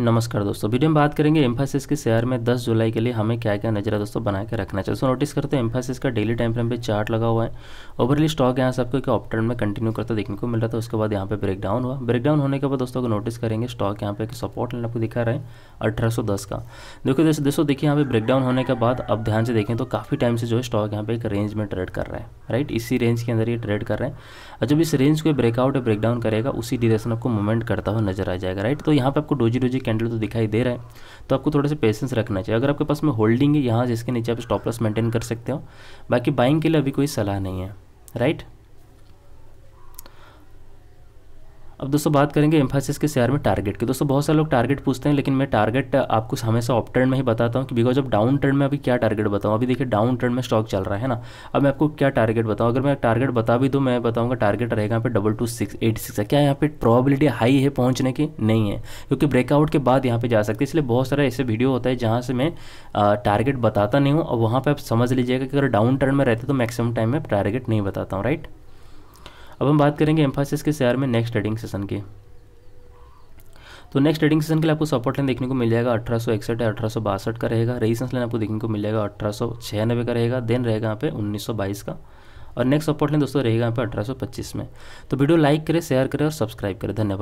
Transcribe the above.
नमस्कार दोस्तों वीडियो में बात करेंगे एम्फासिस के शेयर में 10 जुलाई के लिए हमें क्या क्या नजर दोस्तों बना के रखना चाहिए दोस्तों नोटिस करते हैं एम्फासिस का डेली टाइम फ्रेम पे चार्ट लगा हुआ है ओवरली स्टॉक यहाँ से आपको एक ऑप्टर्न में कंटिन्यू करता देखने को मिल रहा था उसके बाद यहाँ पे ब्रेकडाउन हुआ ब्रेकडाउन होने के बाद दोस्तों को नोटिस करेंगे स्टॉक यहाँ पे एक सपोर्ट लाइन आपको दिखा रहे हैं अठारह का देखो जैसे दोस्तों देखिए यहाँ पे ब्रेकडाउन होने के बाद अब ध्यान से देखें तो काफ़ी टाइम से जो है स्टॉक यहाँ पे एक रेंज में ट्रेड कर रहा है राइट इसी रेंज के अंदर ये ट्रेड कर रहे हैं और जब इस रेंज को ब्रेकआउट या ब्रेकडाउन करेगा उसी डिरेक्शन आपको मूवमेंट करता हुआ नजर आ जाएगा राइट तो यहाँ पे आपको डोजी डोजी कैंडल तो दिखाई दे रहा है तो आपको थोड़े से पेशेंस रखना चाहिए अगर आपके पास में होल्डिंग है यहाँ जिसके नीचे आप स्टॉप लॉस मेंटेन कर सकते हो बाकी बाइंग के लिए अभी कोई सलाह नहीं है राइट अब दोस्तों बात करेंगे एम्फासिस के शेयर में टारगेट के दोस्तों बहुत सारे लोग टारगेट पूछते हैं लेकिन मैं टारगेट आपको हमेशा अप ट्रेंड में ही बताता हूँ कि बिकॉज अब डाउन ट्रेंड में अभी क्या टारगेट बताऊँ अभी देखिए डाउन ट्रेंड में स्टॉक चल रहा है ना अब मैं आपको क्या टारगेट बताऊँ अगर मैं टारगेट बता भी दूँ मैं बताऊँगा टारगेट रहेगा यहाँ पे double two six eight six है क्या यहाँ पे प्रॉबिलिटी हाई है पहुँचने की नहीं है क्योंकि ब्रेकआउट के बाद यहाँ पर जा सकते हैं इसलिए बहुत सारे ऐसे वीडियो होता है जहाँ से मैं टारगेट बताता नहीं हूँ और वहाँ पर आप समझ लीजिएगा कि अगर डाउन ट्रेंड में रहते तो मैक्सिमम टाइम में टारगेट नहीं बताता हूँ राइट अब हम बात करेंगे एम्फासिस के शेयर में नेक्स्ट ट्रेडिंग सेशन की तो नेक्स्ट ट्रेडिंग सेशन के लिए आपको सपोर्ट लाइन देखने को मिल जाएगा अठारह इकसठ या अठारह का रहेगा रेजिस्टेंस लाइन आपको देखने को मिल जाएगा अठारह का रहेगा देन रहेगा यहाँ पे 1922 का और नेक्स्ट सपोर्ट लाइन दोस्तों रहेगा यहाँ पे 1825 में तो वीडियो लाइक करें शेयर करें और सब्सक्राइब करें धन्यवाद